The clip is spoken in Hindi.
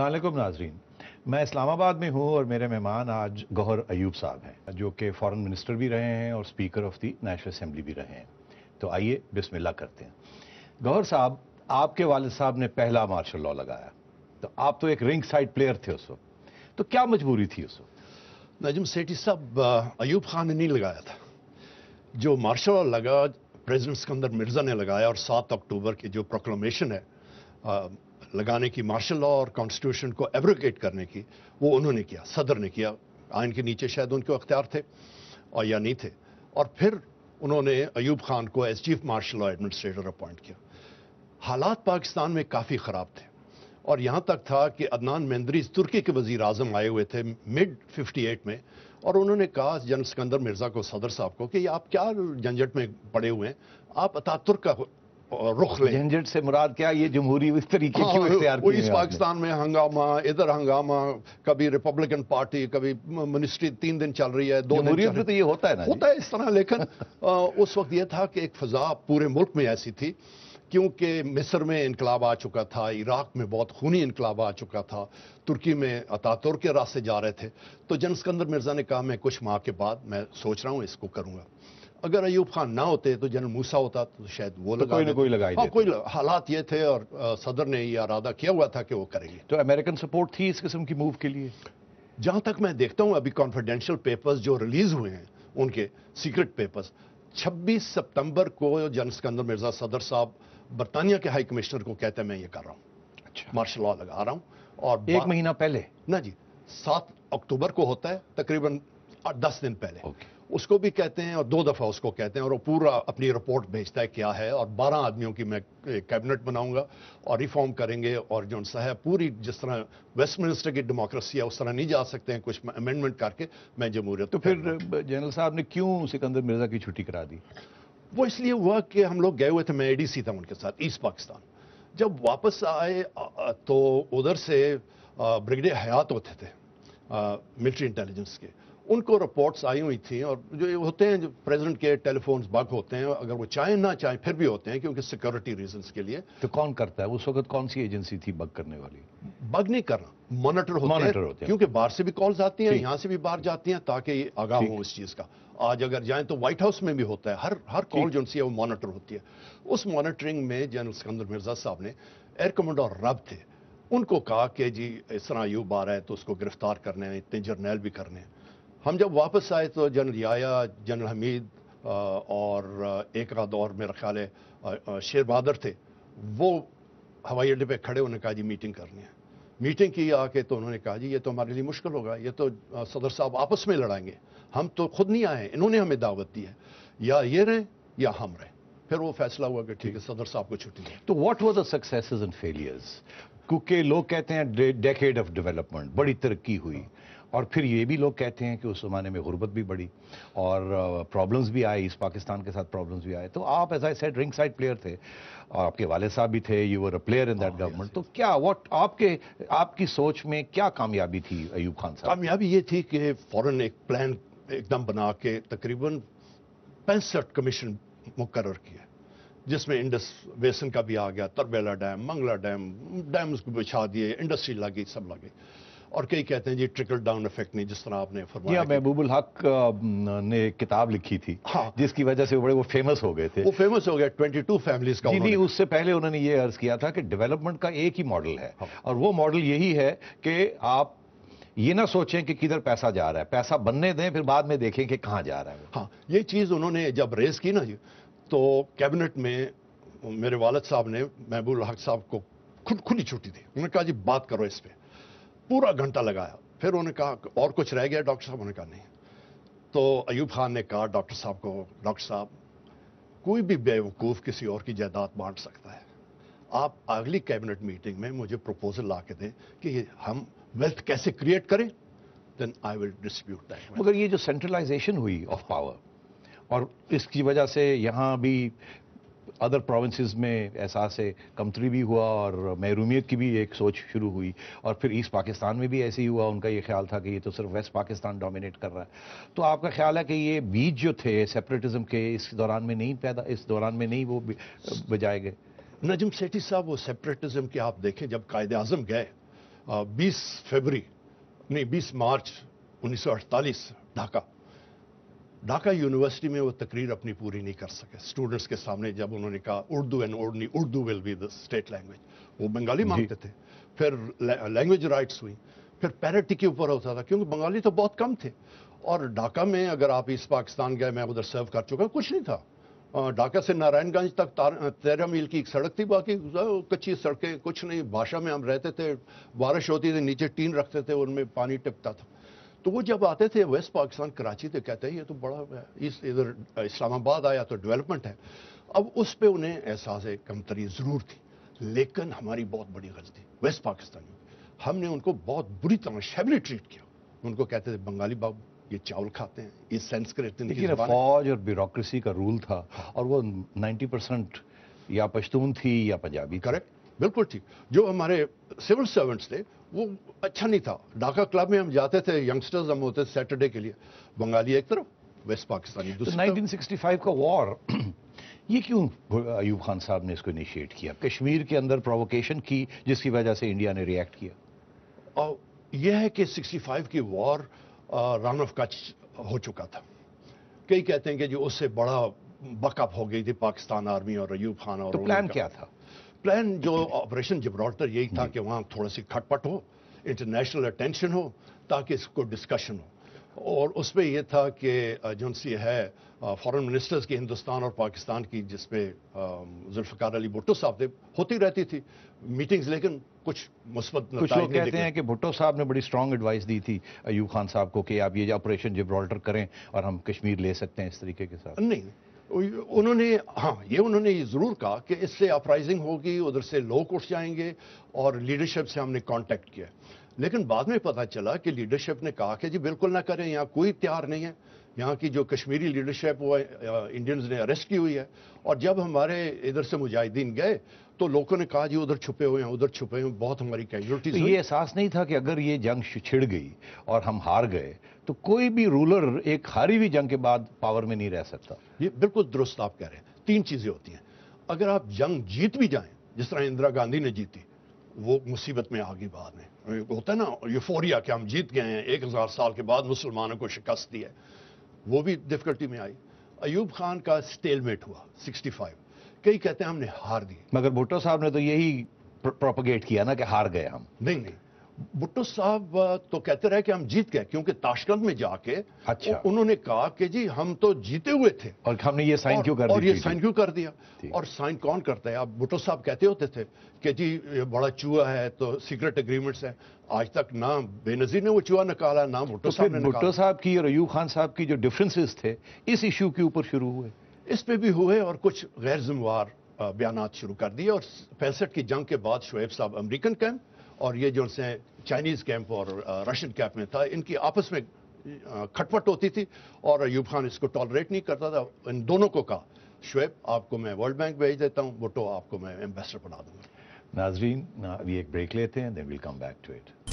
अलकुम नाजरीन मैं इस्लामाबाद में हूँ और मेरे मेहमान आज गौहर अयूब साहब हैं जो कि फॉरेन मिनिस्टर भी रहे हैं और speaker of the national assembly भी रहे हैं तो आइए बिस्मिल्लाह करते हैं गौहर साहब आपके वाल साहब ने पहला मार्शल लॉ लगाया तो आप तो एक रिंग साइड प्लेयर थे उस वक्त तो क्या मजबूरी थी उस वक्त नजम सेठी साहब अयूब खान ने नहीं लगाया था जो मार्शल लॉ लगा प्रेजिडेंट सिकंदर मिर्ज़ा ने लगाया और सात अक्टूबर की जो प्रोक्लोमेशन है लगाने की मार्शल लॉ और कॉन्स्टिट्यूशन को एब्रोगेट करने की वो उन्होंने किया सदर ने किया आयन के नीचे शायद उनके अख्तियार थे और या नहीं थे और फिर उन्होंने अयूब खान को as chief martial law administrator appoint किया हालात पाकिस्तान में काफ़ी ख़राब थे और यहाँ तक था कि अदनान मेंद्रीज तुर्की के वज़ी अजम आए हुए थे मिड 58 में और उन्होंने कहा जनरल सिकंदर मिर्ज़ा को सदर साहब को कि आप क्या झंझट में पड़े हुए हैं आप अतातुर्क का रुख ले झंझट से मुराद क्या ये जमहूरी इस तरीके हाँ, की वो इस पाकिस्तान में हंगामा इधर हंगामा कभी रिपब्लिकन पार्टी कभी मिनिस्ट्री तीन दिन चल रही है दो जमहूरियत तो ये होता है ना होता है इस तरह लेकिन उस वक्त यह था कि एक फजा पूरे मुल्क में ऐसी थी क्योंकि मिस्र में इनकलाब आ चुका था इराक में बहुत खूनी इनकलाब आ चुका था तुर्की में अतातुर के रास्ते जा रहे थे तो जन मिर्ज़ा ने कहा मैं कुछ माह के बाद मैं सोच रहा हूँ इसको करूँगा अगर अयूब खान ना होते तो जनरल मूसा होता तो शायद वो तो कोई ना कोई लगाई हाँ, कोई हालात ये थे और आ, सदर ने ये अरादा किया हुआ था कि वो करेंगे तो अमेरिकन सपोर्ट थी इस किस्म की मूव के लिए जहां तक मैं देखता हूं अभी कॉन्फिडेंशियल पेपर्स जो रिलीज हुए हैं उनके सीक्रेट पेपर्स 26 सितंबर को जन सिकंदर मिर्जा सदर साहब बरतानिया के हाई कमिश्नर को कहते हैं मैं ये कर रहा हूं अच्छा मार्शल लॉ लगा रहा हूं और एक महीना पहले ना जी सात अक्टूबर को होता है तकरीबन दस दिन पहले उसको भी कहते हैं और दो दफ़ा उसको कहते हैं और वो पूरा अपनी रिपोर्ट भेजता है क्या है और बारह आदमियों की मैं कैबिनेट बनाऊंगा और रिफॉर्म करेंगे और जो सा है पूरी जिस तरह वेस्ट मिनिस्टर की डेमोक्रेसी है उस तरह नहीं जा सकते हैं कुछ अमेंडमेंट करके मैं जमहूरियत तो फिर जनरल साहब ने क्यों सिकंदर मिर्जा की छुट्टी करा दी वो इसलिए हुआ कि हम लोग गए हुए थे मैं एडीसी था उनके साथ ईस्ट पाकिस्तान जब वापस आए तो उधर से ब्रिगेडियर हयात होते थे मिलिट्री इंटेलिजेंस के उनको रिपोर्ट्स आई हुई थी और जो होते हैं जो प्रेसिडेंट के टेलीफोन्स बग होते हैं अगर वो चाहे ना चाहे फिर भी होते हैं क्योंकि सिक्योरिटी रीजंस के लिए तो कौन करता है उस वक्त कौन सी एजेंसी थी बग करने वाली बग नहीं करना मॉनिटर होते, मॉनिटर होते हैं क्योंकि बाहर से भी कॉल्स आती हैं यहां से भी बाहर जाती हैं ताकि आगाह हो इस चीज़ का आज अगर जाएं तो व्हाइट हाउस में भी होता है हर हर कॉल जो है वो मॉनिटर होती है उस मॉनिटरिंग में जनरल सिकंदर मिर्जा साहब ने एयर कमांडर रब थे उनको कहा कि जी इस तरह यू बार है तो उसको गिरफ्तार करने हैं इतने जर्नैल भी करने हैं हम जब वापस आए तो जनरल याया जनरल हमीद और एक आध और मेरा ख्याल है शेर बहादुर थे वो हवाई अड्डे पे खड़े उन्होंने कहा जी मीटिंग करनी है मीटिंग की आके तो उन्होंने कहा जी ये तो हमारे लिए मुश्किल होगा ये तो सदर साहब आपस में लड़ाएंगे हम तो खुद नहीं आए इन्होंने हमें दावत दी है या ये रहें या हम रहें फिर वो फैसला हुआ कि ठीक है सदर साहब को छुट्टी है तो what was the successes and failures क्योंकि लोग कहते हैं डेकेड ऑफ डेवलपमेंट बड़ी तरक्की हुई और फिर ये भी लोग कहते हैं कि उस ज़माने में गुर्बत भी बढ़ी और प्रॉब्लम्स भी आई इस पाकिस्तान के साथ प्रॉब्लम्स भी आए तो आप as I said ring side player थे और आपके वाले साहब भी थे you were a player in that government तो क्या वॉट आपके आपकी सोच में क्या कामयाबी थी अयूब खान साहब कामयाबी ये थी कि फ़ौरन एक प्लान एकदम बना के तकरीबन पैंसठ कमीशन मुकर किया जिसमें इंडस बेसन का भी आ गया Tarbela dam Mangla dam dams बिछा दिए इंडस्ट्री लगी सब लगी और कई कहते हैं जी ट्रिकल डाउन इफेक्ट नहीं जिस तरह आपने फरमाया हाँ, महबूबुल हक ने किताब लिखी थी हाँ जिसकी वजह से वो बड़े वो फेमस हो गए थे वो फेमस हो गए 22 फैमिलीज का जी उससे पहले उन्होंने ये अर्ज किया था कि डेवलपमेंट का एक ही मॉडल है हाँ। और वो मॉडल यही है कि आप ये ना सोचें कि किधर पैसा जा रहा है पैसा बनने दें फिर बाद में देखें कि कहाँ जा रहा है हाँ ये चीज़ उन्होंने जब रेस की ना तो कैबिनेट में मेरे वालद साहब ने महबूल हक साहब को खुद खुली छुट्टी दी उन्होंने कहा जी बात करो इस पर पूरा घंटा लगाया फिर उन्होंने कहा और कुछ रह गया डॉक्टर साहब उन्होंने कहा नहीं तो अयूब खान ने कहा डॉक्टर साहब को डॉक्टर साहब कोई भी बेवकूफ़ किसी और की जायदाद बांट सकता है आप अगली कैबिनेट मीटिंग में मुझे प्रपोजल ला के दें कि हम वेल्थ कैसे क्रिएट करें then I will dispute that मगर ये जो सेंट्रलाइजेशन हुई ऑफ पावर और इसकी वजह से यहाँ भी अदर प्रोविंसेस में एहसास कमतरी भी हुआ और महरूमियत की भी एक सोच शुरू हुई और फिर ईस्ट पाकिस्तान में भी ऐसे ही हुआ उनका ये ख्याल था कि ये तो सिर्फ वेस्ट पाकिस्तान डोमिनेट कर रहा है तो आपका ख्याल है कि ये बीज जो थे सेपरेटिज्म के इस दौरान में नहीं पैदा इस दौरान में नहीं वो बजाए गए नजम सेठी साहब वो सेपरेटिज्म के आप देखें जब कायद आजम गए बीस फेबरी नहीं बीस मार्च अड़तालीस ढाका ढाका यूनिवर्सिटी में वो तकरीर अपनी पूरी नहीं कर सके स्टूडेंट्स के सामने जब उन्होंने कहा उर्दू एंड ओडनी Urdu will be the state language वो बंगाली मांगते थे फिर लैंग्वेज राइट्स हुई फिर पैरटी के ऊपर होता था क्योंकि बंगाली तो बहुत कम थे और ढाका में अगर आप इस पाकिस्तान गए मैं उधर सर्व कर चुका कुछ नहीं था ढाका से नारायणगंज तक तेरह मील की एक सड़क थी बाकी कच्ची सड़कें कुछ नहीं भाषा में हम रहते थे बारिश होती थी नीचे टीन रखते थे उनमें पानी टिपता था तो वो जब आते थे वेस्ट पाकिस्तान कराची तो कहते हैं ये तो बड़ा इस इधर इस्लामाबाद आया तो डेवलपमेंट है अब उस पर उन्हें एहसास कमतरी ज़रूर थी लेकिन हमारी बहुत बड़ी गलती वेस्ट पाकिस्तानियों हमने उनको बहुत बुरी तरह शेबली ट्रीट किया उनको कहते थे बंगाली बाबू ये चावल खाते हैं इस संस्कृत फौज और ब्यूरोक्रेसी का रूल था और वो 90 परसेंट या पश्तून थी या पंजाबी करेक्ट बिल्कुल ठीक जो हमारे सिविल सर्वेंट्स थे वो अच्छा नहीं था ढाका क्लब में हम जाते थे यंगस्टर्स हम होते थे सैटरडे के लिए बंगाली एक तरफ वेस्ट पाकिस्तानी तो दूसरी सिक्सटी फाइव का वॉर ये क्यों अयूब खान साहब ने इसको इनिशिएट किया कश्मीर के अंदर प्रोवोकेशन की जिसकी वजह से इंडिया ने रिएक्ट किया और यह है कि 65 की वॉर रन ऑफ कच हो चुका था कई कहते हैं कि जो उससे बड़ा बकअप हो गई थी पाकिस्तान आर्मी और अयूब खान और तो प्लान क्या था प्लान जो ऑपरेशन जिब्रॉल्टर यही था कि वहाँ थोड़ा सी खटपट हो इंटरनेशनल अटेंशन हो ताकि इसको डिस्कशन हो और उसमें यह था कि एजेंसी है फॉरेन uh, मिनिस्टर्स की हिंदुस्तान और पाकिस्तान की जिसमें um, जुल्फकार अली भुट्टो साहब ने होती रहती थी मीटिंग्स लेकिन कुछ मुस्बत कुछ लोग कहते हैं कि भुट्टो साहब ने बड़ी स्ट्रांग एडवाइस दी थी अयूब खान साहब को कि आप ये ऑपरेशन जिब्रॉल्टर करें और हम कश्मीर ले सकते हैं इस तरीके के साथ नहीं उन्होंने हाँ ये उन्होंने ये ज़रूर कहा कि इससे अपराइजिंग होगी उधर से लोग उठ जाएंगे और लीडरशिप से हमने कांटेक्ट किया लेकिन बाद में पता चला कि लीडरशिप ने कहा कि जी बिल्कुल ना करें यहाँ कोई तैयार नहीं है यहाँ की जो कश्मीरी लीडरशिप वो इंडियंस ने अरेस्ट की हुई है और जब हमारे इधर से मुजाहिदीन गए तो लोगों ने कहा जी उधर छुपे हुए हैं उधर छुपे हुए बहुत हमारी कैजुअलिटी तो ये एहसास नहीं था कि अगर ये जंग छिड़ गई और हम हार गए तो कोई भी रूलर एक हारी हुई जंग के बाद पावर में नहीं रह सकता ये बिल्कुल दुरुस्त आप कह रहे हैं तीन चीज़ें होती हैं अगर आप जंग जीत भी जाए जिस तरह इंदिरा गांधी ने जीती वो मुसीबत में आ गई बाद में होता है ना यूफोरिया कि हम जीत गए हैं एक हज़ार साल के बाद मुसलमानों को शिकस्त दी है वो भी डिफिकल्टी में आई अयूब खान का स्टेलमेट हुआ 65 कई कहते हैं हमने हार दी मगर भुट्टो साहब ने तो यही प्रोपोगेट किया ना कि हार गए हम नहीं नहीं भुट्टो साहब तो कहते रहे कि हम जीत गए क्योंकि ताशकंद में जाके अच्छा उन्होंने कहा कि जी हम तो जीते हुए थे और हमने ये साइन क्यों कर और ये साइन क्यों कर दिया और साइन कौन करता है आप भुट्टो साहब कहते होते थे कि जी ये बड़ा चूहा है तो सीक्रेट अग्रीमेंट्स हैं आज तक ना बेनजीर ने वो चूहा निकाला ना भुट्टो तो साहब ने भुट्टो साहब की और अयूब खान साहब की जो डिफ्रेंसेज थे इस इशू के ऊपर शुरू हुए इस पर भी हुए और कुछ गैर जिम्मेवार बयान शुरू कर दिए और पैंसठ की जंग के बाद शुएब साहब अमरीकन कैंप और ये जो से चाइनीज़ कैंप और रशियन uh, कैंप में था इनकी आपस में uh, खटपट होती थी और अयूब खान इसको टॉलरेट नहीं करता था इन दोनों को कहा शुएब आपको मैं वर्ल्ड बैंक भेज देता हूँ वोटो तो आपको मैं एम्बेसडर बना दूंगा नाजरीन अभी एक ब्रेक लेते हैं then will come back to it